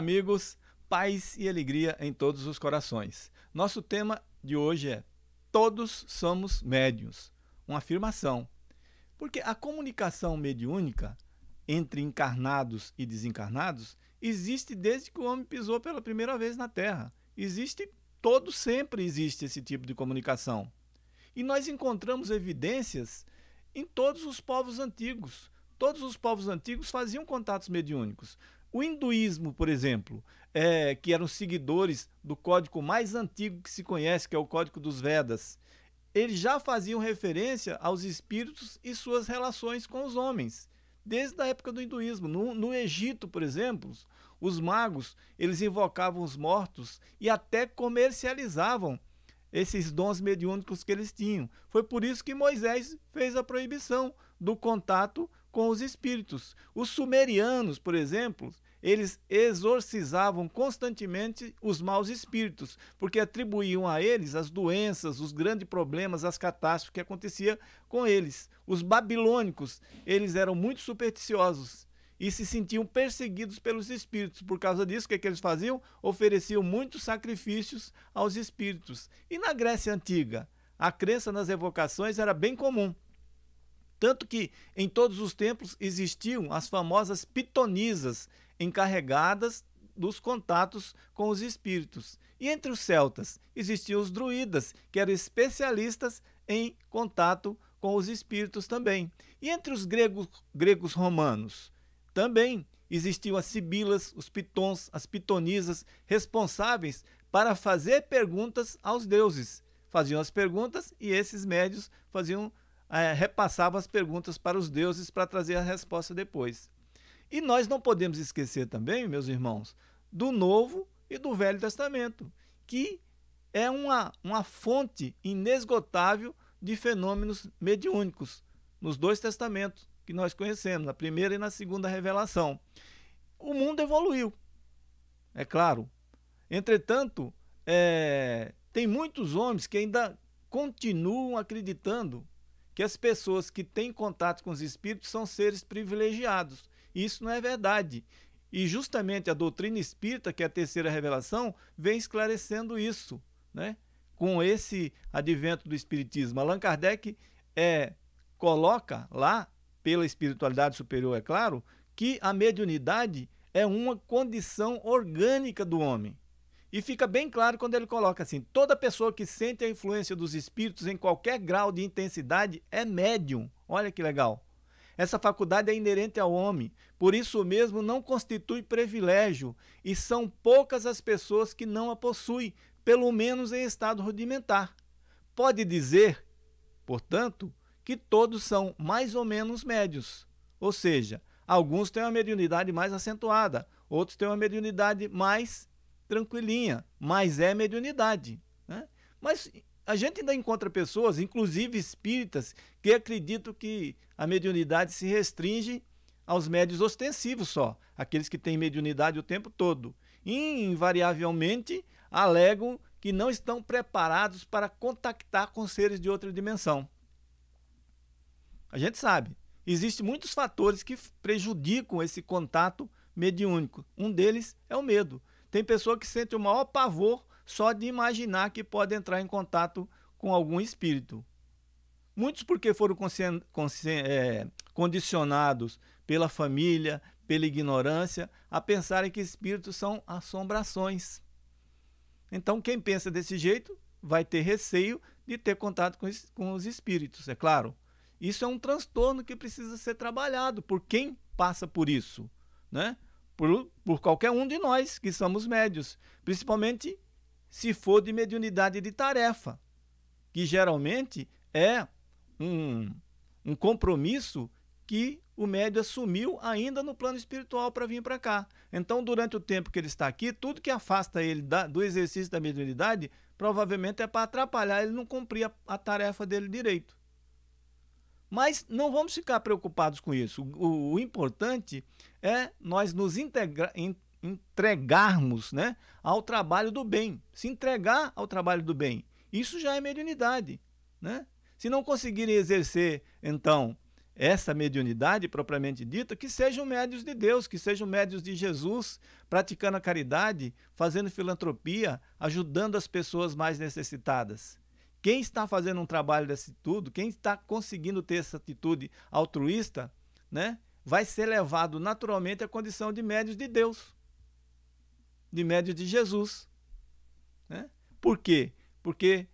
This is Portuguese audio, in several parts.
amigos, paz e alegria em todos os corações. Nosso tema de hoje é Todos somos médiuns. Uma afirmação. Porque a comunicação mediúnica entre encarnados e desencarnados existe desde que o homem pisou pela primeira vez na Terra. Existe todo sempre existe esse tipo de comunicação. E nós encontramos evidências em todos os povos antigos. Todos os povos antigos faziam contatos mediúnicos. O hinduísmo, por exemplo, é, que eram seguidores do código mais antigo que se conhece, que é o Código dos Vedas, eles já faziam referência aos espíritos e suas relações com os homens, desde a época do hinduísmo. No, no Egito, por exemplo, os magos eles invocavam os mortos e até comercializavam esses dons mediúnicos que eles tinham. Foi por isso que Moisés fez a proibição do contato com os espíritos. Os sumerianos, por exemplo, eles exorcizavam constantemente os maus espíritos, porque atribuíam a eles as doenças, os grandes problemas, as catástrofes que acontecia com eles. Os babilônicos, eles eram muito supersticiosos e se sentiam perseguidos pelos espíritos. Por causa disso, o que, é que eles faziam? Ofereciam muitos sacrifícios aos espíritos. E na Grécia Antiga, a crença nas evocações era bem comum. Tanto que em todos os tempos existiam as famosas pitonisas encarregadas dos contatos com os espíritos. E entre os celtas existiam os druidas, que eram especialistas em contato com os espíritos também. E entre os gregos, gregos romanos também existiam as sibilas, os pitons, as pitonisas, responsáveis para fazer perguntas aos deuses. Faziam as perguntas e esses médios faziam é, repassava as perguntas para os deuses para trazer a resposta depois. E nós não podemos esquecer também, meus irmãos, do Novo e do Velho Testamento, que é uma, uma fonte inesgotável de fenômenos mediúnicos nos dois testamentos que nós conhecemos, na primeira e na segunda revelação. O mundo evoluiu, é claro. Entretanto, é, tem muitos homens que ainda continuam acreditando que as pessoas que têm contato com os espíritos são seres privilegiados. Isso não é verdade. E justamente a doutrina espírita, que é a terceira revelação, vem esclarecendo isso, né? Com esse advento do espiritismo, Allan Kardec é coloca lá pela espiritualidade superior, é claro, que a mediunidade é uma condição orgânica do homem. E fica bem claro quando ele coloca assim: toda pessoa que sente a influência dos espíritos em qualquer grau de intensidade é médium. Olha que legal. Essa faculdade é inerente ao homem, por isso mesmo não constitui privilégio, e são poucas as pessoas que não a possuem, pelo menos em estado rudimentar. Pode dizer, portanto, que todos são mais ou menos médios, ou seja, alguns têm uma mediunidade mais acentuada, outros têm uma mediunidade mais tranquilinha, mas é mediunidade. Né? Mas a gente ainda encontra pessoas, inclusive espíritas, que acreditam que a mediunidade se restringe aos médios ostensivos só, aqueles que têm mediunidade o tempo todo. E, invariavelmente, alegam que não estão preparados para contactar com seres de outra dimensão. A gente sabe, existem muitos fatores que prejudicam esse contato mediúnico. Um deles é o medo. Tem pessoa que sente o maior pavor só de imaginar que pode entrar em contato com algum espírito. Muitos porque foram é, condicionados pela família, pela ignorância, a pensarem que espíritos são assombrações. Então, quem pensa desse jeito vai ter receio de ter contato com, com os espíritos, é claro. Isso é um transtorno que precisa ser trabalhado por quem passa por isso, né? por, por qualquer um de nós que somos médios, principalmente se for de mediunidade de tarefa, que geralmente é um, um compromisso que o médio assumiu ainda no plano espiritual para vir para cá. Então, durante o tempo que ele está aqui, tudo que afasta ele da, do exercício da mediunidade provavelmente é para atrapalhar ele não cumprir a, a, tarefa dele direito. Mas não vamos ficar preocupados com isso. O, o importante é nós nos integra, entregarmos né, ao trabalho do bem, se entregar ao trabalho do bem. Isso já é mediunidade. Né? Se não conseguirem exercer, então, essa mediunidade propriamente dita, que sejam médios de Deus, que sejam médios de Jesus, praticando a caridade, fazendo filantropia, ajudando as pessoas mais necessitadas. Quem está fazendo um trabalho desse tudo, quem está conseguindo ter essa atitude altruísta, né? vai ser levado naturalmente à condição de médios de Deus, de médios de Jesus. Né? Por quê? Porque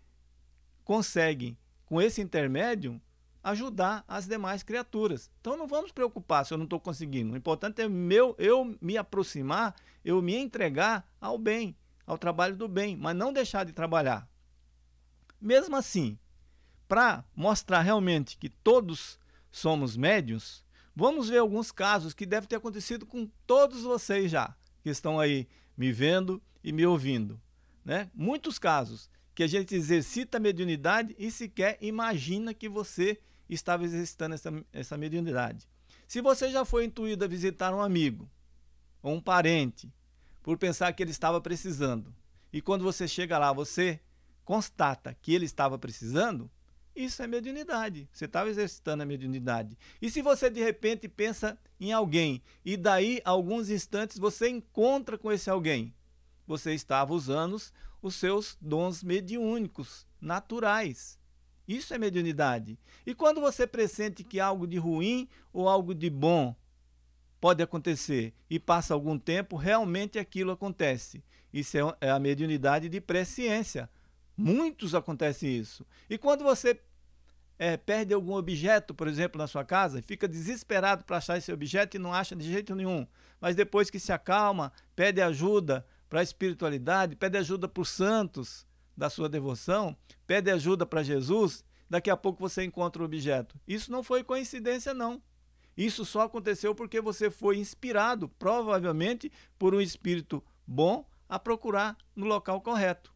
conseguem, com esse intermédio, ajudar as demais criaturas. Então não vamos preocupar se eu não estou conseguindo. O importante é meu, eu me aproximar, eu me entregar ao bem, ao trabalho do bem, mas não deixar de trabalhar. Mesmo assim, para mostrar realmente que todos somos médios, Vamos ver alguns casos que devem ter acontecido com todos vocês já, que estão aí me vendo e me ouvindo. Né? Muitos casos que a gente exercita a mediunidade e sequer imagina que você estava exercitando essa, essa mediunidade. Se você já foi intuído a visitar um amigo ou um parente por pensar que ele estava precisando, e quando você chega lá, você constata que ele estava precisando, isso é mediunidade. Você estava tá exercitando a mediunidade. E se você de repente pensa em alguém e daí alguns instantes você encontra com esse alguém, você estava usando os seus dons mediúnicos naturais. Isso é mediunidade. E quando você pressente que algo de ruim ou algo de bom pode acontecer e passa algum tempo, realmente aquilo acontece. Isso é, é a mediunidade de presciência. Muitos acontece isso. E quando você é, perde algum objeto, por exemplo, na sua casa, fica desesperado para achar esse objeto e não acha de jeito nenhum. Mas depois que se acalma, pede ajuda para a espiritualidade, pede ajuda para os santos da sua devoção, pede ajuda para Jesus, daqui a pouco você encontra o objeto. Isso não foi coincidência, não. Isso só aconteceu porque você foi inspirado, provavelmente, por um espírito bom a procurar no local correto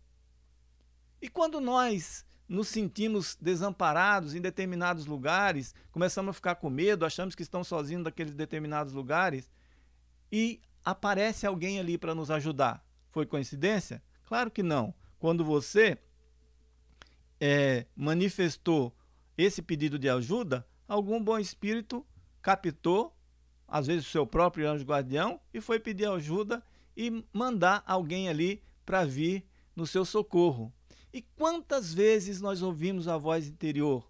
quando nós nos sentimos desamparados em determinados lugares, começamos a ficar com medo, achamos que estão sozinhos daqueles determinados lugares e aparece alguém ali para nos ajudar. Foi coincidência? Claro que não. Quando você é, manifestou esse pedido de ajuda, algum bom espírito captou, às vezes o seu próprio anjo guardião, e foi pedir ajuda e mandar alguém ali para vir no seu socorro. E quantas vezes nós ouvimos a voz interior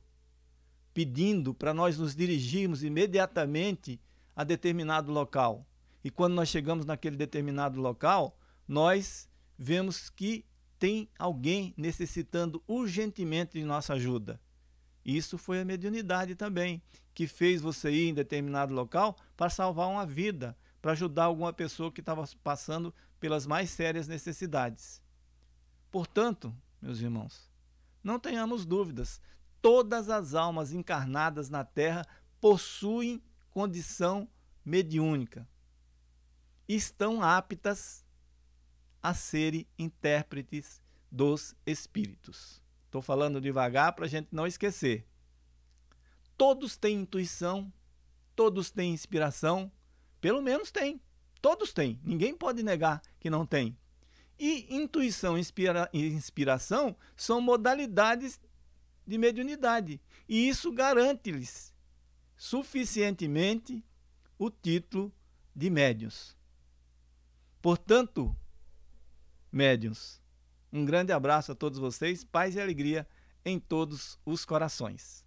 pedindo para nós nos dirigirmos imediatamente a determinado local? E quando nós chegamos naquele determinado local, nós vemos que tem alguém necessitando urgentemente de nossa ajuda. Isso foi a mediunidade também, que fez você ir em determinado local para salvar uma vida, para ajudar alguma pessoa que estava passando pelas mais sérias necessidades. Portanto, meus irmãos. Não tenhamos dúvidas. Todas as almas encarnadas na Terra possuem condição mediúnica. Estão aptas a serem intérpretes dos espíritos. Estou falando devagar para a gente não esquecer. Todos têm intuição, todos têm inspiração, pelo menos tem. Todos têm. Ninguém pode negar que não tem. E intuição e inspira inspiração são modalidades de mediunidade. E isso garante-lhes suficientemente o título de médiuns. Portanto, médiuns, um grande abraço a todos vocês, paz e alegria em todos os corações.